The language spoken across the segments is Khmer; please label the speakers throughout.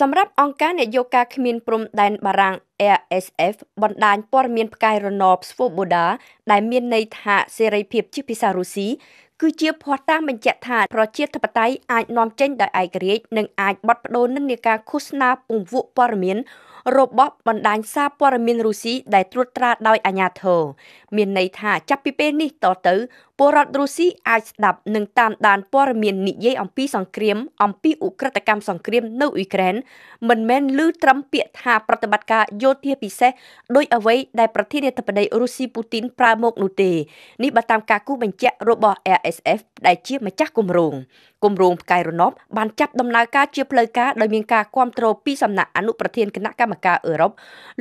Speaker 1: សម្រាប់អង្គការអ្នកយោការគ្មានព្រំដែនបារាំង RSF បណ្ដាញព័ត៌មានផ្កាយរណប Svoboda ដែលមានន័យថាសេរីភាពជាភាសារុស្ស៊ីគឺជាភ័ស្តុតាងបញ្ជាក់ថាប្រជាធិបតេយ្យអាចនាំចេញដោយឯករាជ្យនិងអាចបត់ប្តូរនិន្នាការឃោសនាពង្វក់ព័ត៌មានរបស់បណ្ដាញសារព័ត៌មានរុស្ស៊ីដែលត្រួតត្រាដោយអាជ្ញាធរមានន័យថាចាប់ពីពេលនេះតទៅពលរដ្ឋរុស្ស៊ីអាចស្ដាប់និងតាមដានព័ត៌មាននិយាយអំពីសង្គ្រាមអំពីឧក្រិដ្ឋកម្មសង្គ្រាមនៅអ៊ុយក្រែនមិនមែនឮត្រឹមពាក្យថាប្រតិបត្តិការយោធាពិសេសដោយអ្វីដែលប្រធានាធិបតីរុស្ស៊ីពូទីនប្រើមកនោះទេនេះបើតាមការគូបញ្ជាក់របស់ RSF ដែលជាម្ចាស់គម្រោងគម្រោងផ្កាយរណបបានចាប់ដំណើរការជាផ្លូវការដោយមានការគ្រប់គ្រងពីសំណាក់អនុប្រធានគណៈកម្មការអឺរ៉ុប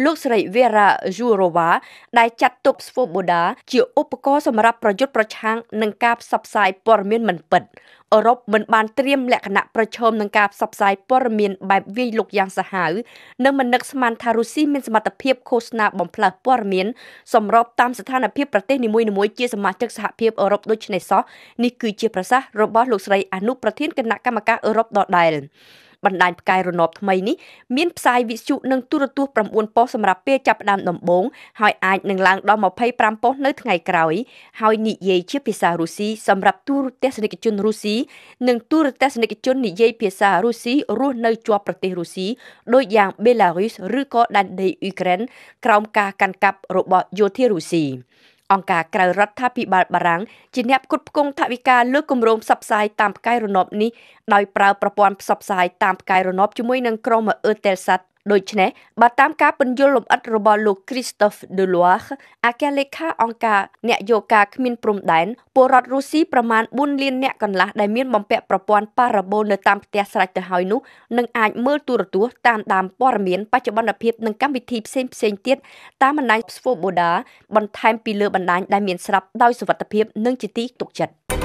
Speaker 1: លោកស្រី Vera Jourova ដែលចាត់ទុក Svoboda ជាឧបករណ៍សម្រាប់ប្រយុទ្ធប្រឆាំងខាំងនឹងការផ្សព្វផ្សាយព័ត៌មានមិនពិតអឺរ៉ុបមិនបានត្រៀមលក្ខណៈប្រឈមនឹងការផ្សព្វផ្សាយព័ត៌មានបែបវាយលុកយ៉ាងសាហាវនិងមិននឹកស្មានថារុស្ស៊ីមានសមត្ថភាពឃោសនាបំផ្លើសព័ត៌មានសម្របតាមស្ថានភាពប្រទេសនីមួយៗជាសមាជិកសហភាពអឺរ៉ុបដូចនេះសោះនេះគឺជាប្រសាសន៍របស់លោកស្រីអនុប្រធានគណៈកម្មការអឺរ៉ុបដដែលបណ្ដាញផ្កាយរណបថ្មីនេះមានផ្សាយវិទ្យុនិងទូរទស្សន៍9ប៉ុស្តិ៍សម្រាប់ពេលចាប់ផ្ដើមដំបូងហើយអាចនឹងឡើងដល់25ប៉ុស្តិ៍នៅថ្ងៃក្រោយ ហើយនិយាយជាភាសារុស្ស៊ីសម្រាប់ទូរទស្សនិកជនរុស្ស៊ីនិងទូរទស្សនិកជននិយាយភាសារុស្ស៊ីរស់នៅជាប់ប្រទេសរុស្ស៊ីដោយយ៉ាងបេឡារុសឬក៏ដែនដីអ៊ុយក្រែនក្រោមការកាន់កាប់របស់យោធារុស្ស៊ីអង្គការក្រៅរដ្ឋាភិបាលបារាំងជាអ្នកផ្គត់ផ្គង់ថវិកាលើគម្រោងផ្សព្វផ្សាយតាមផ្កាយរណបនេះដោយប្រើប្រព័ន្ធផ្សព្វផ្សាយតាមផ្កាយរណបជាមួយនឹងក្រុម Eutelsat ដូច្នេះបើតាមការពន្យល់លម្អិតរបស់លោក Christophe Deloire អគ្គលេខាអង្គការអ្នកយោការគ្មានព្រំដែនពលរដ្ឋរុស្ស៊ីប្រមាណ4លានអ្នកកន្លះដែលមានបំពាក់ប្រព័ន្ធប៉ារ៉ាបូលនៅតាមផ្ទះស្រេចទៅហើយនោះនឹងអាចមើលទូរទស្សន៍តាមដានព័ត៌មាន បច្ចុប្បន្នភាពនិងកម្មវិធីផ្សេងផ្សេងទៀតតាមបណ្ដាញ Svoboda បន្ថែមពីលើបណ្ដាញដែលមានស្រាប់ដោយសុវត្ថិភាពនិងជាទីទុកចិត្ត